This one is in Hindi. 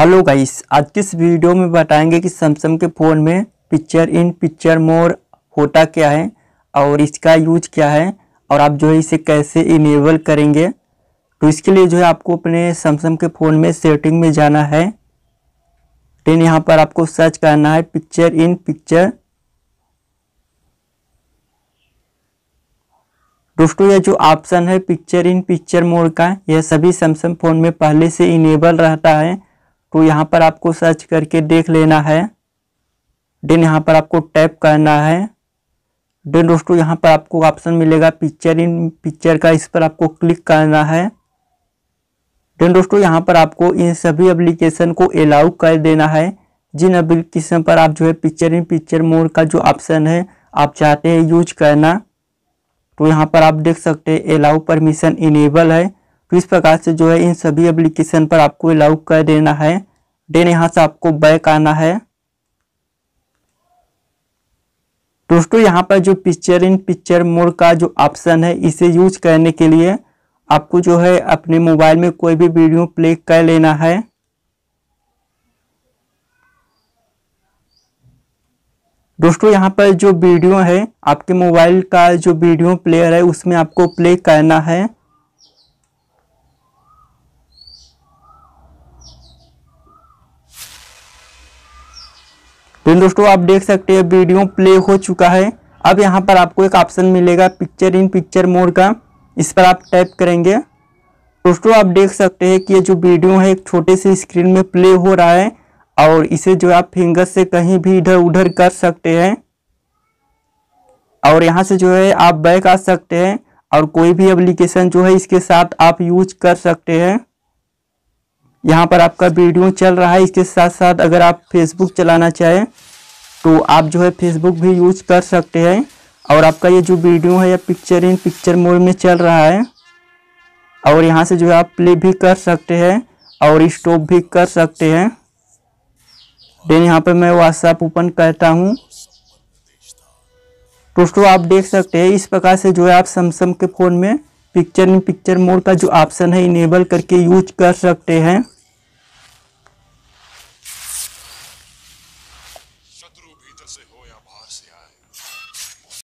हेलो गाइस आज किस वीडियो में बताएंगे कि सैमसंग के फ़ोन में पिक्चर इन पिक्चर मोड होता क्या है और इसका यूज क्या है और आप जो है इसे कैसे इनेबल करेंगे तो इसके लिए जो है आपको अपने सैमसंग के फ़ोन में सेटिंग में जाना है देन यहाँ पर आपको सर्च करना है पिक्चर इन पिक्चर दोस्तों यह जो ऑप्शन है पिक्चर इन पिक्चर मोड का यह सभी सैमसंग फ़ोन में पहले से इनेबल रहता है तो यहाँ पर आपको सर्च करके देख लेना है देन यहाँ पर आपको टैप करना है देन दोस्तों यहाँ पर आपको ऑप्शन मिलेगा पिक्चर इन पिक्चर का इस पर आपको क्लिक करना है देन दोस्तों यहाँ पर आपको इन सभी एप्लीकेशन को अलाउ कर देना है जिन एप्लीकेशन पर आप जो है पिक्चर इन पिक्चर मोड का जो ऑप्शन है आप चाहते हैं यूज करना तो यहाँ पर आप देख सकते हैं अलाउ परमिशन इनेबल है तो इस प्रकार से जो है इन सभी एप्लीकेशन पर आपको अलाउ कर देना है देन यहाँ से आपको बैक आना है दोस्तों यहाँ पर जो पिक्चर इन पिक्चर मोड का जो ऑप्शन है इसे यूज करने के लिए आपको जो है अपने मोबाइल में कोई भी वीडियो प्ले कर लेना है दोस्तों यहाँ पर जो वीडियो है आपके मोबाइल का जो वीडियो प्लेयर है उसमें आपको प्ले करना है फिर तो दोस्तों आप देख सकते हैं वीडियो प्ले हो चुका है अब यहाँ पर आपको एक ऑप्शन मिलेगा पिक्चर इन पिक्चर मोड का इस पर आप टैप करेंगे दोस्तों आप देख सकते हैं कि ये जो वीडियो है एक छोटे से स्क्रीन में प्ले हो रहा है और इसे जो आप फिंगर से कहीं भी इधर उधर कर सकते हैं और यहाँ से जो है आप बैक आ सकते हैं और कोई भी एप्लीकेशन जो है इसके साथ आप यूज कर सकते हैं यहाँ पर आपका वीडियो चल रहा है इसके साथ साथ अगर आप फेसबुक चलाना चाहें तो आप जो है फेसबुक भी यूज कर सकते हैं और आपका ये जो वीडियो है या पिक्चर इन पिक्चर मोड में चल रहा है और यहाँ से जो है आप प्ले भी कर सकते हैं और स्टॉप भी कर सकते हैं देन यहाँ पर मैं व्हाट्सअप ओपन करता हूँ दोस्तों आप देख सकते हैं इस प्रकार से जो है आप सैमसंग के फ़ोन में पिक्चर इन पिक्चर मोड का जो ऑप्शन है इनेबल करके यूज कर सकते हैं शत्रु भीतर से हो या बाहर से आए